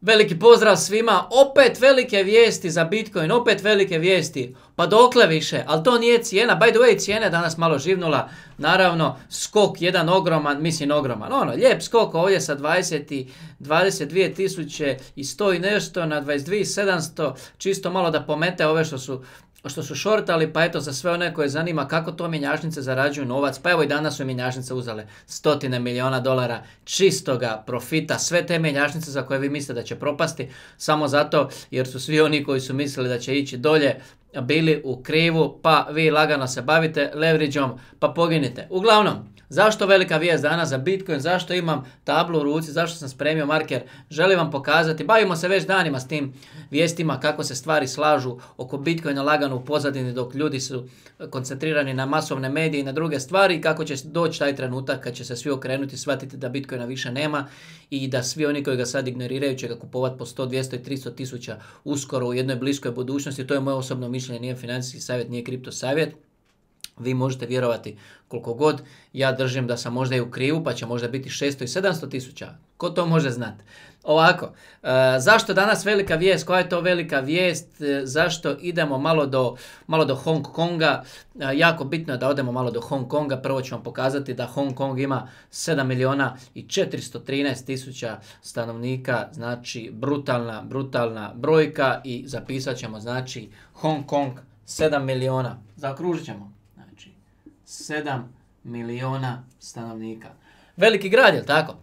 Veliki pozdrav svima, opet velike vijesti za Bitcoin, opet velike vijesti, pa dokle više, ali to nije cijena, by the way cijena je danas malo živnula, naravno skok jedan ogroman, mislim ogroman, ono lijep skok ovdje sa 20, i 100 i nešto na 22.700 čisto malo da pomete ove što su što su šortali, pa eto za sve one koje zanima kako to mjenjačnice zarađuju novac, pa evo i danas su mjenjačnice uzale stotine miliona dolara čistoga profita, sve te mjenjačnice za koje vi mislite da će propasti, samo zato jer su svi oni koji su mislili da će ići dolje bili u krivu, pa vi lagano se bavite leverageom. pa poginite. Uglavnom, Zašto velika vijest danas za Bitcoin, zašto imam tablu u ruci, zašto sam spremio marker, želim vam pokazati, bavimo se već danima s tim vijestima kako se stvari slažu oko Bitcoina lagano u pozadini dok ljudi su koncentrirani na masovne medije i na druge stvari i kako će doći taj trenutak kad će se svi okrenuti, shvatiti da Bitcoina više nema i da svi oni koji ga sad ignoriraju će ga kupovati po 100, 200 i 300 tisuća uskoro u jednoj bliskoj budućnosti, to je moje osobno mišljenje, nije financijski savjet, nije kripto savjet. Vi možete vjerovati koliko god, ja držim da sam možda i u krivu, pa će možda biti 600 i 700 tisuća. Ko to može znati? Ovako, e, zašto danas velika vijest, koja je to velika vijest, e, zašto idemo malo do, malo do Hong Konga, e, jako bitno je da odemo malo do Hong Konga, prvo ću vam pokazati da Hong Kong ima 7 miliona i 413 tisuća stanovnika, znači brutalna, brutalna brojka i zapisat ćemo znači Hong Kong 7 miliona, zakružit ćemo. 7 miliona stanovnika. Veliki grad, je tako?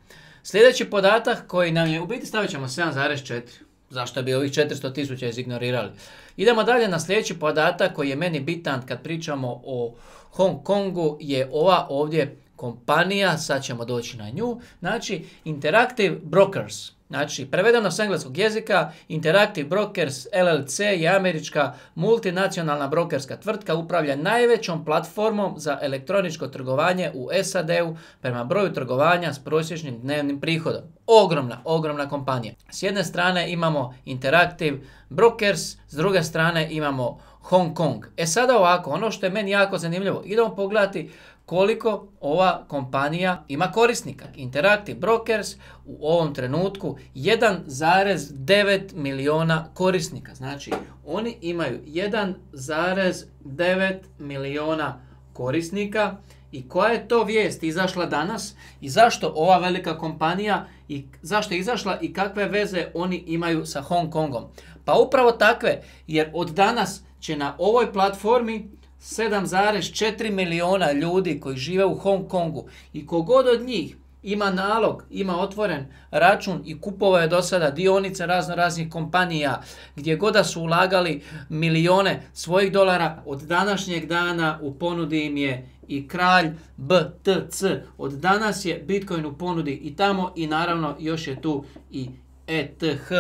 Sljedeći podatak koji nam je, u biti stavit ćemo 7,4. Zašto bi ovih 400 tisuća izignorirali? Idemo dalje na sljedeći podatak koji je meni bitan kad pričamo o Hong Kongu je ova ovdje kompanija, sad ćemo doći na nju, znači Interactive Brokers. Znači, prevedeno s engleskog jezika, Interactive Brokers LLC je američka multinacionalna brokerska tvrtka upravlja najvećom platformom za elektroničko trgovanje u SAD-u prema broju trgovanja s prosječnim dnevnim prihodom ogromna, ogromna kompanija. S jedne strane imamo Interactive Brokers, s druge strane imamo Hong Kong. E sada ovako, ono što je meni jako zanimljivo, idemo pogledati koliko ova kompanija ima korisnika. Interactive Brokers u ovom trenutku 1,9 miliona korisnika. Znači, oni imaju 1,9 miliona korisnika i koja je to vijest izašla danas i zašto ova velika kompanija i zašto je izašla i kakve veze oni imaju sa Hong Kongom? Pa upravo takve, jer od danas će na ovoj platformi 7,4 miliona ljudi koji žive u Hong Kongu i kogod od njih ima nalog, ima otvoren račun i kupovao je do sada dionice razno raznih kompanija gdje god su ulagali milione svojih dolara od današnjeg dana u ponudi im je i kralj BTC. Od danas je Bitcoin u ponudi i tamo i naravno još je tu i ETH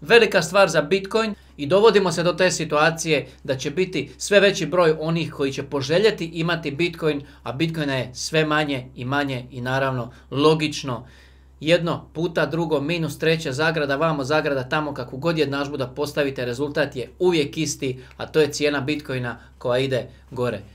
velika stvar za Bitcoin i dovodimo se do te situacije da će biti sve veći broj onih koji će poželjeti imati Bitcoin, a Bitcoina je sve manje i manje i naravno logično. Jedno puta, drugo, minus, treće, zagrada vamo, zagrada tamo, kako god jednadžbu da postavite, rezultat je uvijek isti, a to je cijena Bitcoina koja ide gore.